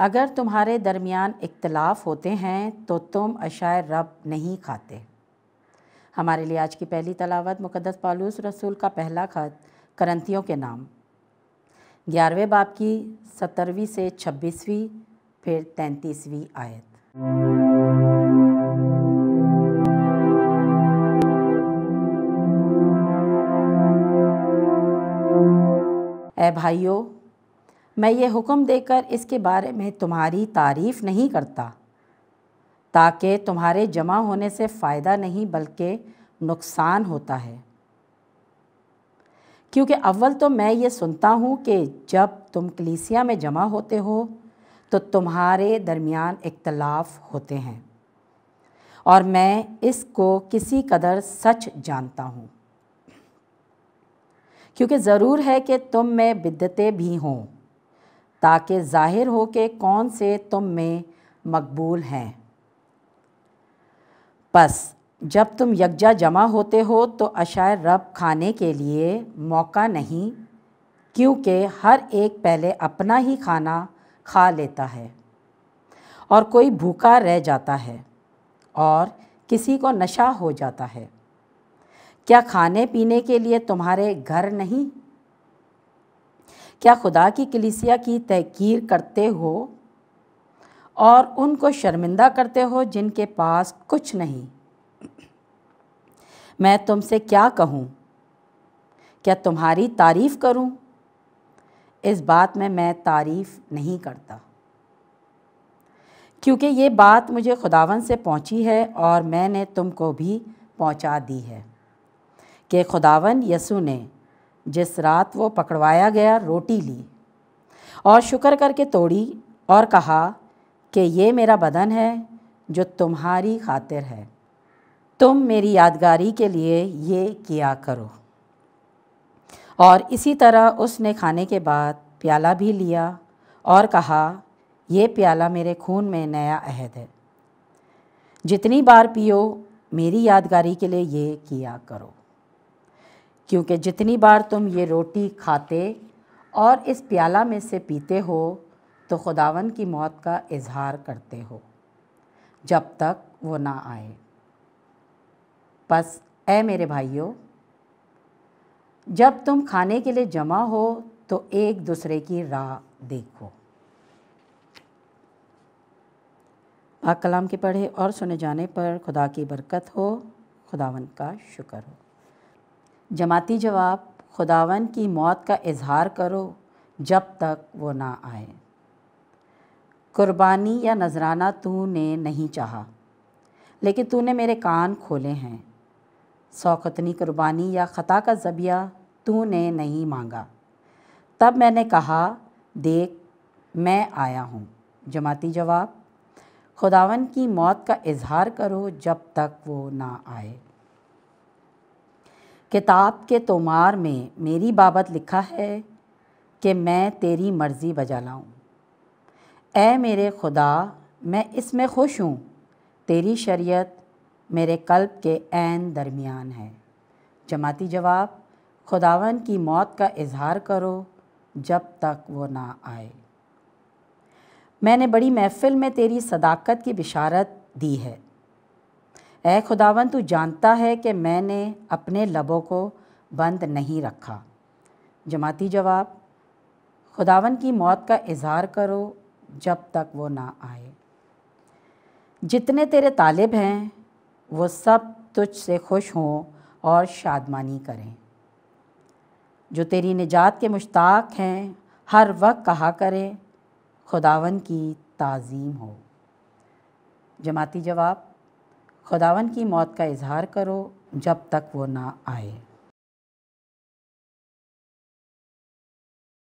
अगर तुम्हारे दरमियान इख्तलाफ होते हैं तो तुम अशाय रब नहीं खाते हमारे लिए आज की पहली तलावत मुक़दस पालूस रसूल का पहला ख़त करंतियों के नाम ग्यारहवें बाप की सत्तरवीं से छब्बीसवीं फिर तैंतीसवीं आयत ए भाइयों मैं ये हुक्म देकर इसके बारे में तुम्हारी तारीफ़ नहीं करता ताकि तुम्हारे जमा होने से फ़ायदा नहीं बल्कि नुकसान होता है क्योंकि अव्वल तो मैं ये सुनता हूँ कि जब तुम कलीसिया में जमा होते हो तो तुम्हारे दरमियान इख्तलाफ होते हैं और मैं इसको किसी कदर सच जानता हूँ क्योंकि ज़रूर है कि तुम में बिद्दतें भी हों ताकि ज़ाहिर हो के कौन से तुम में मकबूल हैं बस जब तुम यकजा जमा होते हो तो अशाय रब खाने के लिए मौका नहीं क्योंकि हर एक पहले अपना ही खाना खा लेता है और कोई भूखा रह जाता है और किसी को नशा हो जाता है क्या खाने पीने के लिए तुम्हारे घर नहीं क्या खुदा की कलीसिया की तहकीर करते हो और उनको शर्मिंदा करते हो जिनके पास कुछ नहीं मैं तुमसे क्या कहूँ क्या तुम्हारी तारीफ़ करूँ इस बात में मैं तारीफ़ नहीं करता क्योंकि ये बात मुझे खुदावन से पहुँची है और मैंने तुमको भी पहुँचा दी है कि खुदावन यसु ने जिस रात वो पकड़वाया गया रोटी ली और शुक्र करके तोड़ी और कहा कि ये मेरा बदन है जो तुम्हारी खातिर है तुम मेरी यादगारी के लिए ये किया करो और इसी तरह उसने खाने के बाद प्याला भी लिया और कहा यह प्याला मेरे खून में नया अहद है जितनी बार पियो मेरी यादगारी के लिए ये किया करो क्योंकि जितनी बार तुम ये रोटी खाते और इस प्याला में से पीते हो तो खुदावन की मौत का इजहार करते हो जब तक वो ना आए बस ए मेरे भाइयों जब तुम खाने के लिए जमा हो तो एक दूसरे की राह देखो पाक कलाम के पढ़े और सुने जाने पर खुदा की बरकत हो खुदावन का शुक्र हो जमाती जवाब खुदावन की मौत का इजहार करो जब तक वो ना आए कुर्बानी या नजराना तूने नहीं चाहा लेकिन तूने मेरे कान खोले हैं सौकतनी कुर्बानी या ख़ता का जबिया तूने नहीं मांगा तब मैंने कहा देख मैं आया हूँ जमाती जवाब खुदावन की मौत का इजहार करो जब तक वो ना आए किताब के तोमार में मेरी बाबत लिखा है कि मैं तेरी मर्ज़ी बजा लाऊं ए मेरे खुदा मैं इसमें खुश हूँ तेरी शरीयत मेरे कल्ब के एन दरमियान है जमाती जवाब खुदावन की मौत का इजहार करो जब तक वो ना आए मैंने बड़ी महफ़िल में तेरी सदाकत की बिशारत दी है ए खुदावन तू जानता है कि मैंने अपने लबों को बंद नहीं रखा जमाती जवाब खुदावन की मौत का इजहार करो जब तक वो ना आए जितने तेरे तालिब हैं वो सब तुझ से खुश हों और शादमानी करें जो तेरी निजात के मुश्ताक हैं हर वक्त कहा करें खुदावन की ताज़ीम हो जमाती जवाब खुदावन की मौत का इजहार करो जब तक वो ना आए